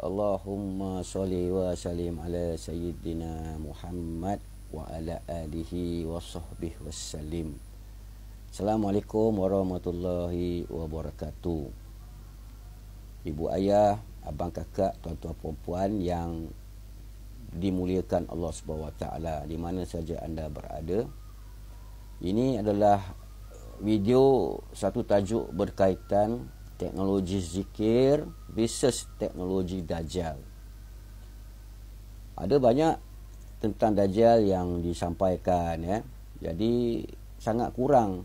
Allahumma salli wa sallim ala sayyidina Muhammad wa ala alihi wa sahbihi wa sallim. Assalamualaikum warahmatullahi wabarakatuh. Ibu ayah, abang kakak, tuan-tuan puan yang dimuliakan Allah Subhanahu di mana saja anda berada. Ini adalah video satu tajuk berkaitan teknologi zikir versus teknologi dajjal. Ada banyak tentang dajjal yang disampaikan ya. Jadi sangat kurang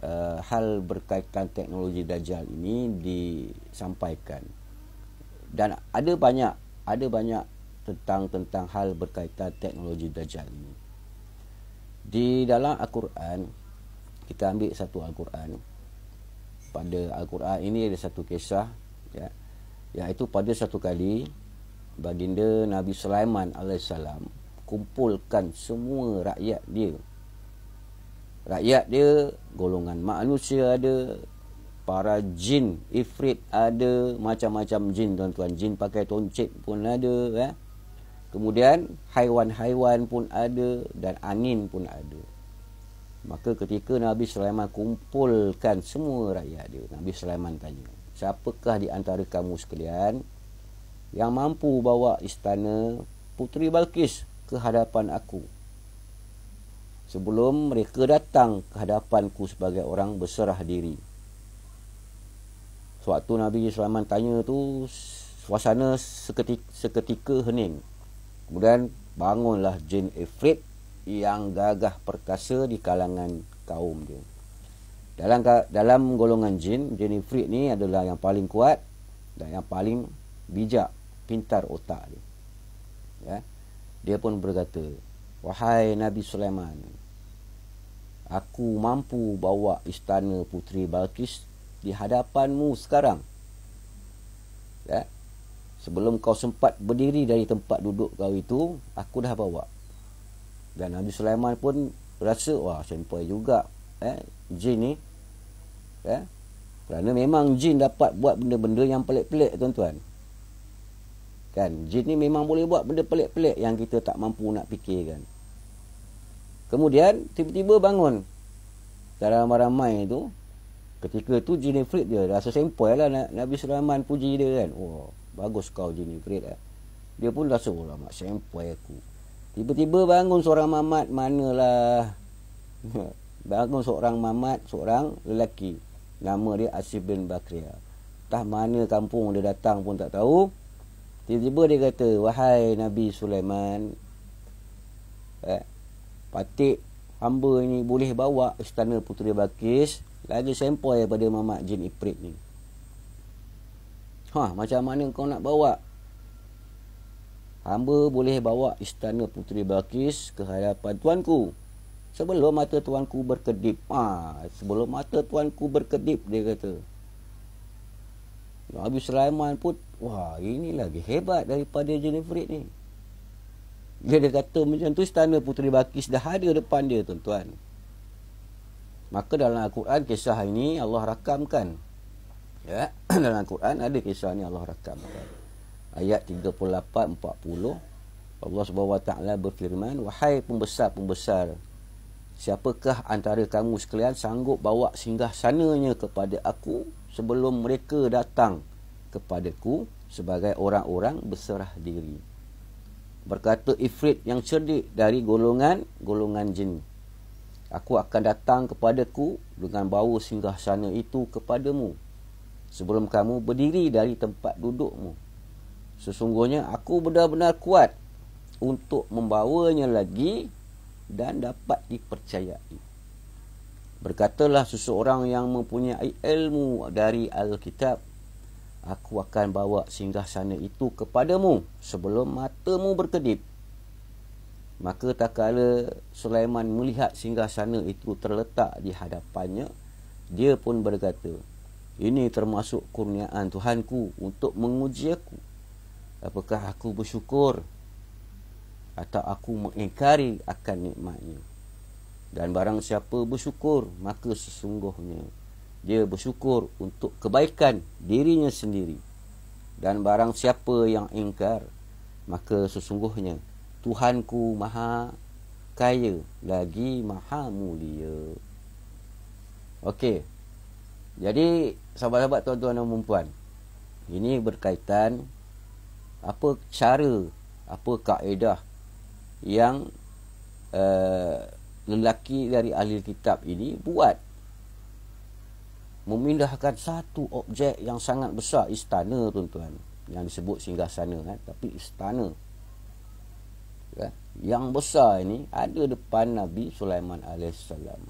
uh, hal berkaitan teknologi dajjal ini disampaikan. Dan ada banyak ada banyak tentang tentang hal berkaitan teknologi dajjal ini. Di dalam Al-Quran kita ambil satu Al-Quran pada Al-Quran ini ada satu kisah ya iaitu pada satu kali baginda Nabi Sulaiman alaihissalam kumpulkan semua rakyat dia rakyat dia golongan manusia ada para jin ifrit ada macam-macam jin tuan-tuan jin pakai toncit pun ada ya kemudian haiwan-haiwan pun ada dan angin pun ada Maka ketika Nabi Sulaiman kumpulkan semua rakyat dia Nabi Sulaiman tanya Siapakah di antara kamu sekalian Yang mampu bawa istana Puteri Balkis ke hadapan aku Sebelum mereka datang ke hadapanku sebagai orang berserah diri Sewaktu Nabi Sulaiman tanya tu Suasana seketika, seketika hening Kemudian bangunlah Jin Ifrit yang gagah perkasa di kalangan kaum dia. Dalam dalam golongan jin, Jenny Freak ni adalah yang paling kuat dan yang paling bijak, pintar otak dia. Ya. Dia pun berkata, "Wahai Nabi Sulaiman, aku mampu bawa istana puteri Balkis di hadapanmu sekarang." Ya. Sebelum kau sempat berdiri dari tempat duduk kau itu, aku dah bawa. Dan Nabi Sulaiman pun rasa wah sempoi juga eh jin ni. Eh? Kerana memang jin dapat buat benda-benda yang pelik-pelik tuan-tuan. Kan? Jin ni memang boleh buat benda pelik-pelik yang kita tak mampu nak fikirkan. Kemudian tiba-tiba bangun. Dalam ramai-ramai tu ketika tu jin ni dia rasa sempoi lah Nabi Sulaiman puji dia kan. Wah, bagus kau jin ni eh. Dia pun rasa oh, lah mak sempoi aku. Tiba-tiba bangun seorang mamat Manalah Bangun seorang mamat Seorang lelaki Nama dia Asif bin Bakria Tak mana kampung dia datang pun tak tahu Tiba-tiba dia kata Wahai Nabi Sulaiman eh, Patik hamba ni boleh bawa Istana Puteri Bakis Lagi sempoi daripada mamat jin iprit ni Ha, macam mana kau nak bawa Hamba boleh bawa istana Puteri Balkis ke hadapan tuanku. Sebelum mata tuanku berkedip. Ha, sebelum mata tuanku berkedip, dia kata. Nabi Sulaiman pun, wah ini lagi hebat daripada Jennifer ni. Dia, dia kata macam tu istana Puteri Balkis dah ada depan dia tuan-tuan. Maka dalam Al-Quran kisah ini Allah rakamkan. Ya, dalam Al-Quran ada kisah ini Allah rakamkan ayat 38 40 Allah Subhanahu Wa Taala berfirman wahai pembesar-pembesar siapakah antara kamu sekalian sanggup bawa singgah sananya kepada aku sebelum mereka datang kepadaku sebagai orang-orang berserah diri berkata ifrit yang cerdik dari golongan golongan jin aku akan datang kepadaku dengan bawa singgah sana itu kepadamu sebelum kamu berdiri dari tempat dudukmu Sesungguhnya aku benar-benar kuat untuk membawanya lagi dan dapat dipercayai. Berkatalah seseorang yang mempunyai ilmu dari Alkitab, aku akan bawa singgah sana itu kepadamu sebelum matamu berkedip. Maka tak kala Sulaiman melihat singgah sana itu terletak di hadapannya, dia pun berkata, ini termasuk kurniaan Tuhanku untuk menguji aku. Apakah aku bersyukur Atau aku mengingkari akan nikmatnya Dan barang siapa bersyukur Maka sesungguhnya Dia bersyukur untuk kebaikan dirinya sendiri Dan barang siapa yang ingkar Maka sesungguhnya Tuhanku maha kaya lagi maha mulia Okey Jadi sahabat-sahabat tuan-tuan dan perempuan Ini berkaitan apa cara apa kaedah yang uh, lelaki dari ahli kitab ini buat memindahkan satu objek yang sangat besar istana tuan-tuan yang disebut singgah sana kan tapi istana kan? yang besar ini ada depan Nabi Sulaiman alaihissalam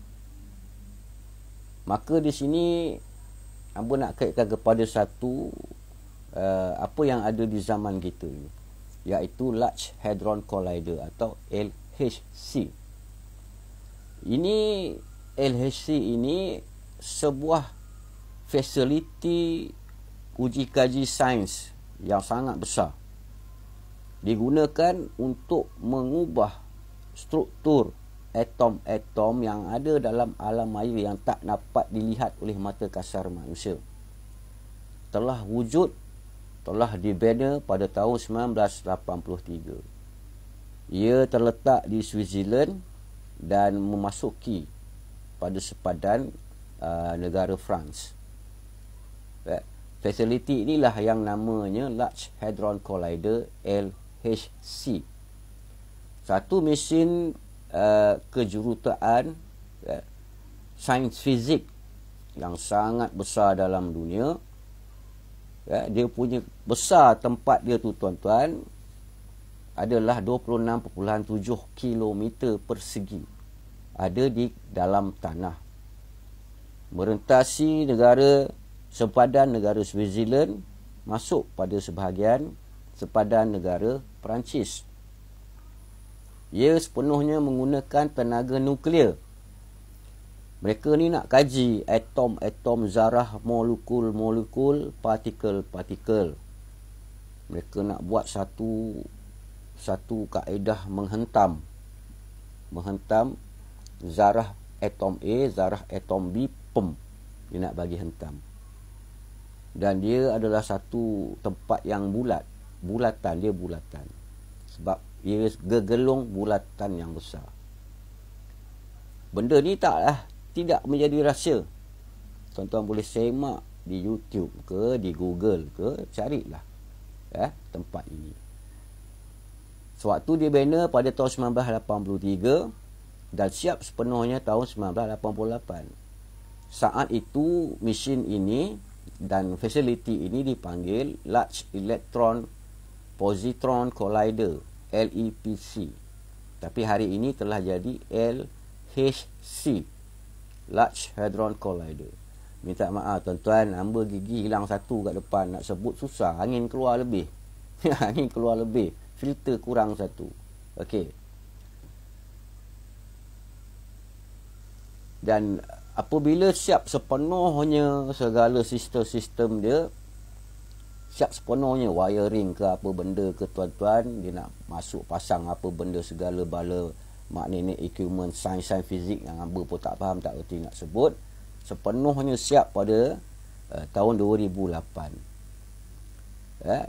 maka di sini Abu nak kaitkan kepada satu Uh, apa yang ada di zaman kita ni iaitu Large Hadron Collider atau LHC. Ini LHC ini sebuah fasiliti uji kaji sains yang sangat besar. Digunakan untuk mengubah struktur atom-atom yang ada dalam alam maya yang tak dapat dilihat oleh mata kasar manusia. Telah wujud telah dibina pada tahun 1983. Ia terletak di Switzerland dan memasuki pada sepadan uh, negara France. Eh, fasiliti inilah yang namanya Large Hadron Collider LHC. Satu mesin uh, kejurutaan uh, eh, sains fizik yang sangat besar dalam dunia ya, dia punya besar tempat dia tu tuan-tuan adalah 26.7 km persegi ada di dalam tanah merentasi negara sempadan negara Switzerland masuk pada sebahagian sempadan negara Perancis ia sepenuhnya menggunakan tenaga nuklear mereka ni nak kaji atom-atom zarah molekul-molekul partikel-partikel. Mereka nak buat satu satu kaedah menghentam menghentam zarah atom A, zarah atom B, pem. Dia nak bagi hentam. Dan dia adalah satu tempat yang bulat. Bulatan, dia bulatan. Sebab dia gegelung bulatan yang besar. Benda ni taklah tidak menjadi rahsia. Tuan-tuan boleh semak di YouTube ke, di Google ke, carilah eh, tempat ini. Sewaktu dia bina pada tahun 1983 dan siap sepenuhnya tahun 1988. Saat itu, mesin ini dan facility ini dipanggil Large Electron Positron Collider, LEPC. Tapi hari ini telah jadi LHC. Large Hadron Collider. Minta maaf tuan-tuan, nombor gigi hilang satu kat depan. Nak sebut susah, angin keluar lebih. angin keluar lebih, filter kurang satu. Okey. Dan apabila siap sepenuhnya segala sistem-sistem dia, siap sepenuhnya wiring ke apa benda ke tuan-tuan, dia nak masuk pasang apa benda segala bala maknanya equipment sains-sains fizik yang hamba pun tak faham tak reti nak sebut sepenuhnya siap pada uh, tahun 2008 eh?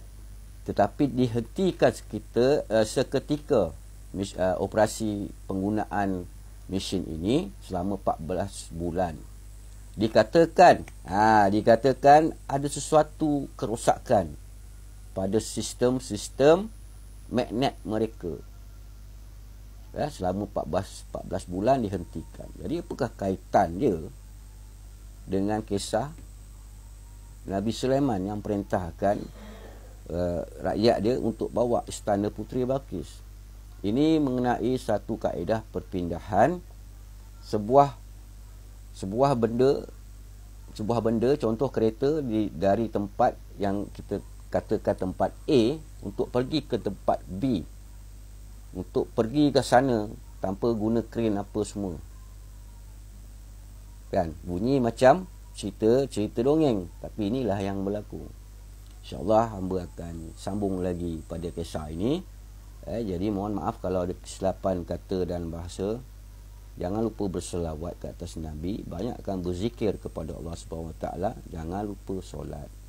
tetapi dihentikan sekitar, uh, seketika uh, operasi penggunaan mesin ini selama 14 bulan dikatakan ha, dikatakan ada sesuatu kerosakan pada sistem-sistem magnet mereka ya, selama 14 14 bulan dihentikan. Jadi apakah kaitan dia dengan kisah Nabi Sulaiman yang perintahkan uh, rakyat dia untuk bawa istana putri Balkis? Ini mengenai satu kaedah perpindahan sebuah sebuah benda sebuah benda contoh kereta di, dari tempat yang kita katakan tempat A untuk pergi ke tempat B untuk pergi ke sana tanpa guna crane apa semua kan bunyi macam cerita cerita dongeng tapi inilah yang berlaku insyaallah hamba akan sambung lagi pada kisah ini eh jadi mohon maaf kalau ada kesilapan kata dan bahasa jangan lupa berselawat ke atas nabi banyakkan berzikir kepada Allah Subhanahu taala jangan lupa solat